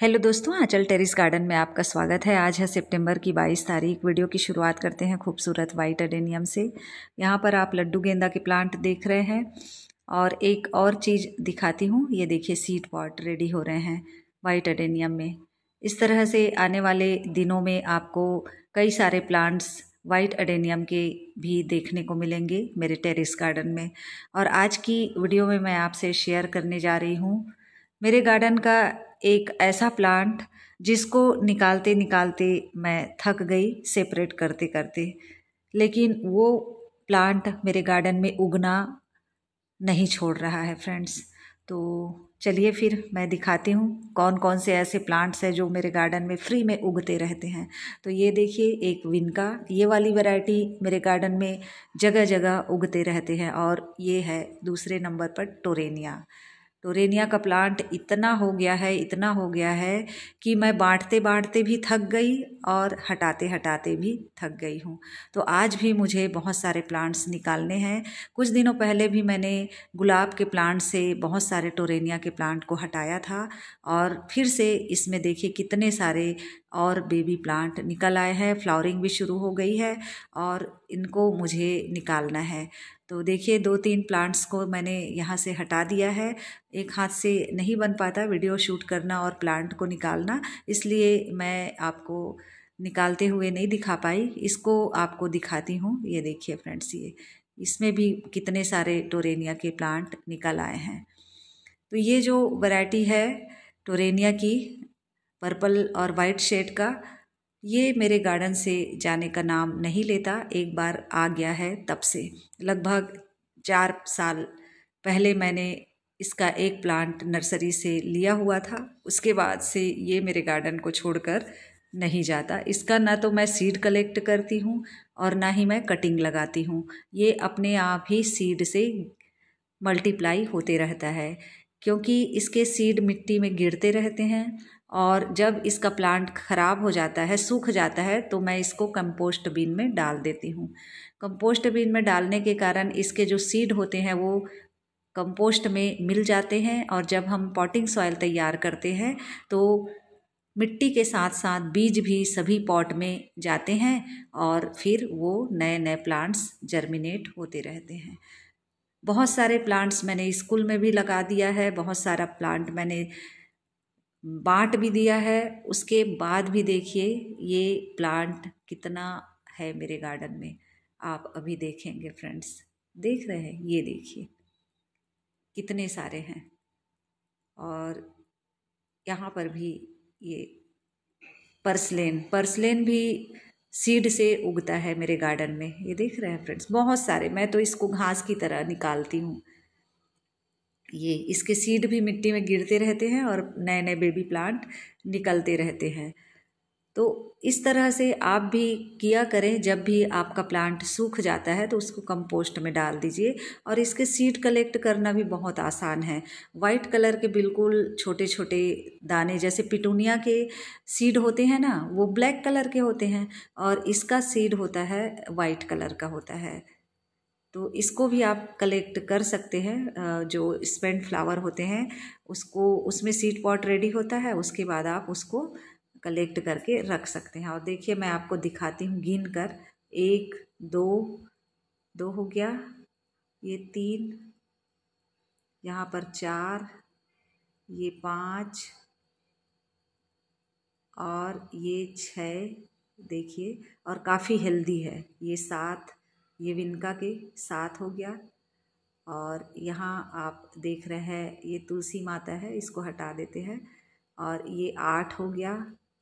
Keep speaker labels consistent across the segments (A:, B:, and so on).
A: hello दोस्तों आंचल terrace garden में आपका स्वागत है आज है सितंबर की 22 तारीख वीडियो की शुरुआत करते हैं खूबसूरत वाइट अडेनियम से यहाँ पर आप लड्डू गेंदा के प्लांट देख रहे हैं और एक और चीज़ दिखाती हूँ ये देखिए सीड पॉट रेडी हो रहे हैं वाइट अडेनियम में इस तरह से आने वाले दिनों में आपको कई सारे प्लांट्स वाइट अडेनियम के भी देखने को मिलेंगे मेरे टेरिस गार्डन में और आज की वीडियो में मैं आपसे शेयर करने जा रही हूँ मेरे गार्डन का एक ऐसा प्लांट जिसको निकालते निकालते मैं थक गई सेपरेट करते करते लेकिन वो प्लांट मेरे गार्डन में उगना नहीं छोड़ रहा है फ्रेंड्स तो चलिए फिर मैं दिखाती हूँ कौन कौन से ऐसे प्लांट्स हैं जो मेरे गार्डन में फ्री में उगते रहते हैं तो ये देखिए एक विनका ये वाली वैरायटी मेरे गार्डन में जगह जगह उगते रहते हैं और ये है दूसरे नंबर पर टोरेनिया टोरेनिया का प्लांट इतना हो गया है इतना हो गया है कि मैं बाँटते बाँटते भी थक गई और हटाते हटाते भी थक गई हूँ तो आज भी मुझे बहुत सारे प्लांट्स निकालने हैं कुछ दिनों पहले भी मैंने गुलाब के प्लांट से बहुत सारे टोरेनिया के प्लांट को हटाया था और फिर से इसमें देखिए कितने सारे और बेबी प्लांट निकल आए हैं फ्लावरिंग भी शुरू हो गई है और इनको मुझे निकालना है तो देखिए दो तीन प्लांट्स को मैंने यहाँ से हटा दिया है एक हाथ से नहीं बन पाता वीडियो शूट करना और प्लांट को निकालना इसलिए मैं आपको निकालते हुए नहीं दिखा पाई इसको आपको दिखाती हूँ ये देखिए फ्रेंड्स ये इसमें भी कितने सारे टोरेनिया के प्लांट निकल आए हैं तो ये जो वैरायटी है टोरेनिया की पर्पल और वाइट शेड का ये मेरे गार्डन से जाने का नाम नहीं लेता एक बार आ गया है तब से लगभग चार साल पहले मैंने इसका एक प्लांट नर्सरी से लिया हुआ था उसके बाद से ये मेरे गार्डन को छोड़कर नहीं जाता इसका ना तो मैं सीड कलेक्ट करती हूँ और ना ही मैं कटिंग लगाती हूँ ये अपने आप ही सीड से मल्टीप्लाई होते रहता है क्योंकि इसके सीड मिट्टी में गिरते रहते हैं और जब इसका प्लांट ख़राब हो जाता है सूख जाता है तो मैं इसको कंपोस्ट बीन में डाल देती हूँ कंपोस्ट बीन में डालने के कारण इसके जो सीड होते हैं वो कंपोस्ट में मिल जाते हैं और जब हम पॉटिंग सॉयल तैयार करते हैं तो मिट्टी के साथ साथ बीज भी सभी पॉट में जाते हैं और फिर वो नए नए प्लांट्स जर्मिनेट होते रहते हैं बहुत सारे प्लांट्स मैंने स्कूल में भी लगा दिया है बहुत सारा प्लांट मैंने बांट भी दिया है उसके बाद भी देखिए ये प्लांट कितना है मेरे गार्डन में आप अभी देखेंगे फ्रेंड्स देख रहे हैं ये देखिए कितने सारे हैं और यहाँ पर भी ये पर्सलेन पर्सलेन भी सीड से उगता है मेरे गार्डन में ये देख रहे हैं फ्रेंड्स बहुत सारे मैं तो इसको घास की तरह निकालती हूँ ये इसके सीड भी मिट्टी में गिरते रहते हैं और नए नए बेबी प्लांट निकलते रहते हैं तो इस तरह से आप भी किया करें जब भी आपका प्लांट सूख जाता है तो उसको कंपोस्ट में डाल दीजिए और इसके सीड कलेक्ट करना भी बहुत आसान है वाइट कलर के बिल्कुल छोटे छोटे दाने जैसे पिटूनिया के सीड होते हैं ना वो ब्लैक कलर के होते हैं और इसका सीड होता है वाइट कलर का होता है तो इसको भी आप कलेक्ट कर सकते हैं जो स्पेंड फ्लावर होते हैं उसको उसमें सीड पॉट रेडी होता है उसके बाद आप उसको कलेक्ट करके रख सकते हैं और देखिए मैं आपको दिखाती हूँ गिन कर एक दो दो हो गया ये तीन यहाँ पर चार ये पाँच और ये छ देखिए और काफ़ी हेल्दी है ये सात ये विनका के सात हो गया और यहाँ आप देख रहे हैं ये तुलसी माता है इसको हटा देते हैं और ये आठ हो गया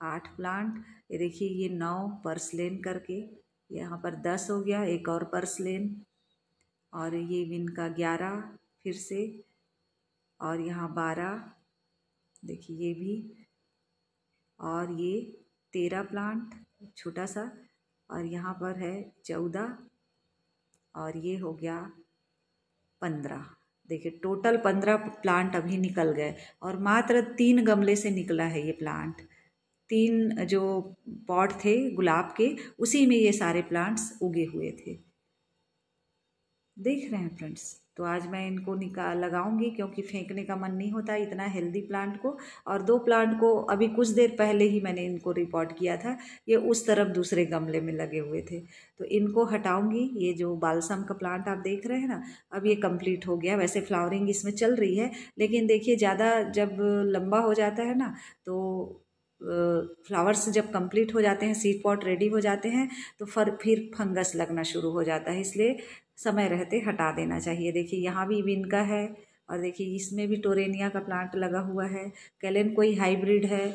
A: आठ प्लांट ये देखिए ये नौ पर्स लेन करके यहाँ पर दस हो गया एक और पर्स लेन और ये विन का ग्यारह फिर से और यहाँ बारह देखिए ये भी और ये तेरह प्लांट छोटा सा और यहाँ पर है चौदह और ये हो गया पंद्रह देखिए टोटल पंद्रह प्लांट अभी निकल गए और मात्र तीन गमले से निकला है ये प्लांट तीन जो पॉट थे गुलाब के उसी में ये सारे प्लांट्स उगे हुए थे देख रहे हैं फ्रेंड्स तो आज मैं इनको निकाल लगाऊंगी क्योंकि फेंकने का मन नहीं होता इतना हेल्दी प्लांट को और दो प्लांट को अभी कुछ देर पहले ही मैंने इनको रिपोर्ट किया था ये उस तरफ दूसरे गमले में लगे हुए थे तो इनको हटाऊंगी ये जो बालसम का प्लांट आप देख रहे हैं ना अब ये कंप्लीट हो गया वैसे फ्लावरिंग इसमें चल रही है लेकिन देखिए ज़्यादा जब लंबा हो जाता है ना तो फ्लावर्स जब कंप्लीट हो जाते हैं सीड पॉट रेडी हो जाते हैं तो फर फिर फंगस लगना शुरू हो जाता है इसलिए समय रहते हटा देना चाहिए देखिए यहाँ भी का है और देखिए इसमें भी टोरेनिया का प्लांट लगा हुआ है कैलेन कोई हाइब्रिड है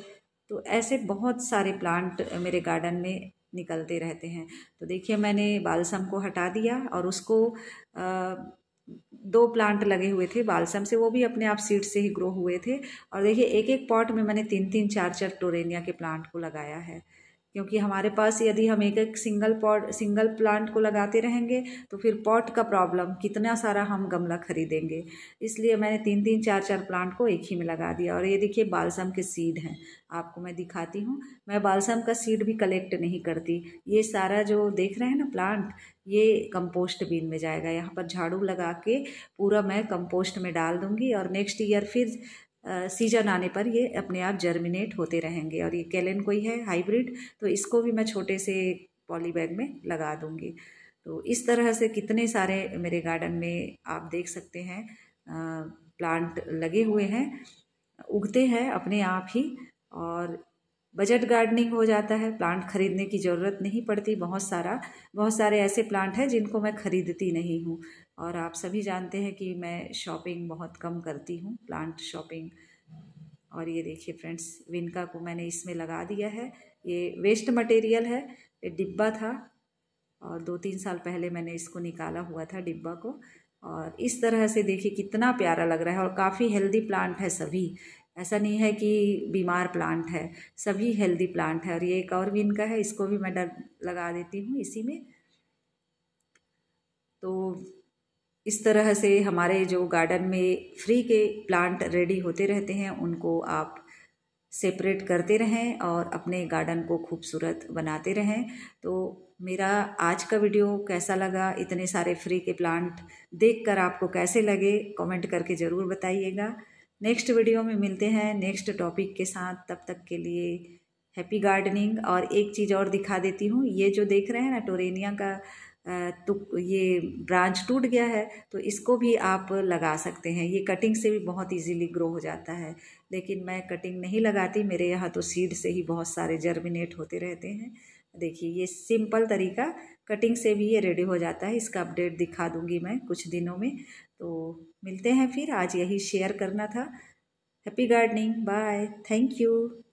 A: तो ऐसे बहुत सारे प्लांट मेरे गार्डन में निकलते रहते हैं तो देखिए मैंने बालसम को हटा दिया और उसको आ, दो प्लांट लगे हुए थे बालसम से वो भी अपने आप सीड से ही ग्रो हुए थे और देखिए एक एक पॉट में मैंने तीन तीन चार चार टोरेनिया के प्लांट को लगाया है क्योंकि हमारे पास यदि हम एक एक सिंगल पॉट सिंगल प्लांट को लगाते रहेंगे तो फिर पॉट का प्रॉब्लम कितना सारा हम गमला खरीदेंगे इसलिए मैंने तीन तीन चार चार प्लांट को एक ही में लगा दिया और ये देखिए बालसम के सीड हैं आपको मैं दिखाती हूँ मैं बालसम का सीड भी कलेक्ट नहीं करती ये सारा जो देख रहे हैं ना प्लांट ये कंपोस्ट बीन में जाएगा यहाँ पर झाड़ू लगा के पूरा मैं कंपोस्ट में डाल दूँगी और नेक्स्ट ईयर फिर सीजन आने पर ये अपने आप जर्मिनेट होते रहेंगे और ये कैलन कोई है हाइब्रिड तो इसको भी मैं छोटे से पॉली बैग में लगा दूँगी तो इस तरह से कितने सारे मेरे गार्डन में आप देख सकते हैं प्लांट लगे हुए हैं उगते हैं अपने आप ही और बजट गार्डनिंग हो जाता है प्लांट खरीदने की ज़रूरत नहीं पड़ती बहुत सारा बहुत सारे ऐसे प्लांट हैं जिनको मैं खरीदती नहीं हूँ और आप सभी जानते हैं कि मैं शॉपिंग बहुत कम करती हूँ प्लांट शॉपिंग और ये देखिए फ्रेंड्स विनका को मैंने इसमें लगा दिया है ये वेस्ट मटेरियल है ये डिब्बा था और दो तीन साल पहले मैंने इसको निकाला हुआ था डिब्बा को और इस तरह से देखिए कितना प्यारा लग रहा है और काफ़ी हेल्दी प्लांट है सभी ऐसा नहीं है कि बीमार प्लांट है सभी हेल्दी प्लांट है और ये एक और विनका है इसको भी मैं डर लगा देती हूँ इसी में तो इस तरह से हमारे जो गार्डन में फ्री के प्लांट रेडी होते रहते हैं उनको आप सेपरेट करते रहें और अपने गार्डन को खूबसूरत बनाते रहें तो मेरा आज का वीडियो कैसा लगा इतने सारे फ्री के प्लांट देखकर आपको कैसे लगे कमेंट करके ज़रूर बताइएगा नेक्स्ट वीडियो में मिलते हैं नेक्स्ट टॉपिक के साथ तब तक के लिए हैप्पी गार्डनिंग और एक चीज़ और दिखा देती हूँ ये जो देख रहे हैं ना टोरेनिया का तो ये ब्रांच टूट गया है तो इसको भी आप लगा सकते हैं ये कटिंग से भी बहुत इजीली ग्रो हो जाता है लेकिन मैं कटिंग नहीं लगाती मेरे यहाँ तो सीड से ही बहुत सारे जर्मिनेट होते रहते हैं देखिए ये सिंपल तरीका कटिंग से भी ये रेडी हो जाता है इसका अपडेट दिखा दूँगी मैं कुछ दिनों में तो मिलते हैं फिर आज यही शेयर करना था happy gardening bye thank you